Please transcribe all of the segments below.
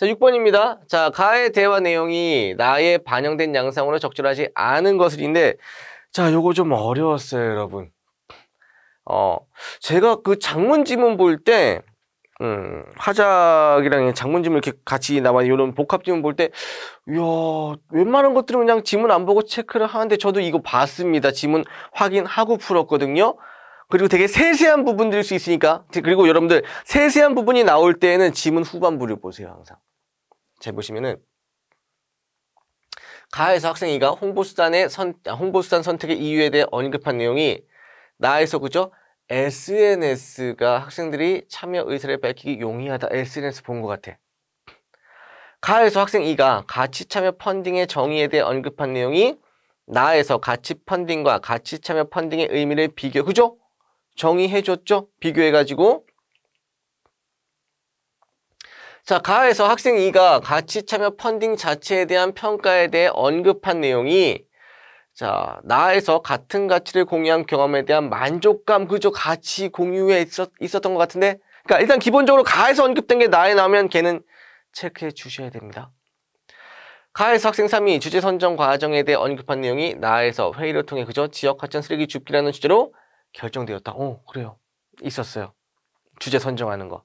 자, 6번입니다. 자, 가의 대화 내용이 나의 반영된 양상으로 적절하지 않은 것을인데 자, 요거 좀 어려웠어요, 여러분. 어, 제가 그 장문 지문 볼 때, 음, 화작이랑 장문 지문 이렇게 같이 나와 요런 복합 지문 볼 때, 이야, 웬만한 것들은 그냥 지문 안 보고 체크를 하는데 저도 이거 봤습니다. 지문 확인하고 풀었거든요. 그리고 되게 세세한 부분들일 수 있으니까 그리고 여러분들 세세한 부분이 나올 때에는 지문 후반부를 보세요 항상 잘 보시면은 가에서 학생이가 홍보수단의 선, 아, 홍보수단 선택의 이유에 대해 언급한 내용이 나에서 그죠? SNS가 학생들이 참여 의사를 밝히기 용이하다. SNS 본 것 같아. 가에서 학생 이가 가치 참여 펀딩의 정의에 대해 언급한 내용이 나에서 가치 펀딩과 가치 참여 펀딩의 의미를 비교, 그죠? 정의해줬죠? 비교해가지고 자, 가에서 학생 2가 가치 참여 펀딩 자체에 대한 평가에 대해 언급한 내용이 자, 나에서 같은 가치를 공유한 경험에 대한 만족감 그저 가치 공유에 있었, 있었던 것 같은데 그러니까 일단 기본적으로 가에서 언급된 게 나에 나오면 걔는 체크해 주셔야 됩니다. 가에서 학생 3이 주제 선정 과정에 대해 언급한 내용이 나에서 회의를 통해 그저 지역 화천 쓰레기 줍기라는 주제로 결정되었다. 어 그래요. 있었어요. 주제 선정하는 거.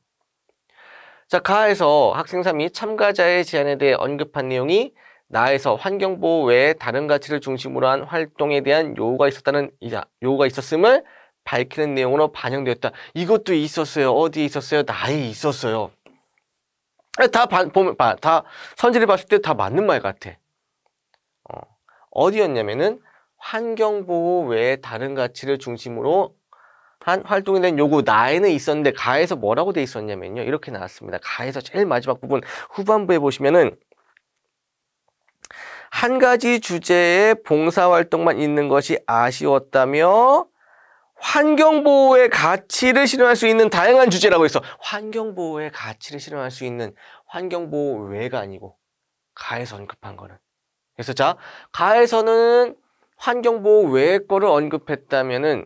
자, 가에서 학생 3이 참가자의 제안에 대해 언급한 내용이 나에서 환경보호 외에 다른 가치를 중심으로 한 활동에 대한 요구가 있었다는 요구가 있었음을 밝히는 내용으로 반영되었다. 이것도 있었어요. 어디에 있었어요? 나에 있었어요. 아, 다 바, 보면 바, 다 선지를 봤을 때 다 맞는 말 같아. 어, 어디였냐면은 환경보호 외에 다른 가치를 중심으로 한활동이된 요구 나에는 있었는데 가에서 뭐라고 돼 있었냐면요. 이렇게 나왔습니다. 가에서 제일 마지막 부분 후반부에 보시면은 한 가지 주제의 봉사활동만 있는 것이 아쉬웠다며 환경보호의 가치를 실현할 수 있는 다양한 주제라고 해서 환경보호의 가치를 실현할 수 있는 환경보호 외가 아니고 가에서 언급한 거는 그래서 자 가에서는 환경보호 외의 거를 언급했다면은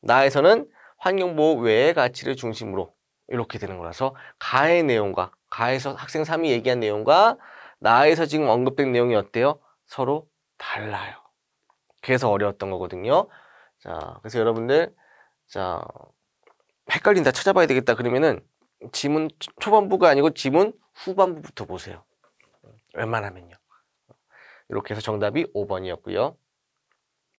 나에서는 환경보호 외의 가치를 중심으로 이렇게 되는 거라서 가의 내용과 가에서 학생 3이 얘기한 내용과 나에서 지금 언급된 내용이 어때요? 서로 달라요. 그래서 어려웠던 거거든요. 자, 그래서 여러분들 자 헷갈린다 찾아봐야 되겠다 그러면은 지문 초반부가 아니고 지문 후반부부터 보세요. 웬만하면요. 이렇게 해서 정답이 5번이었고요.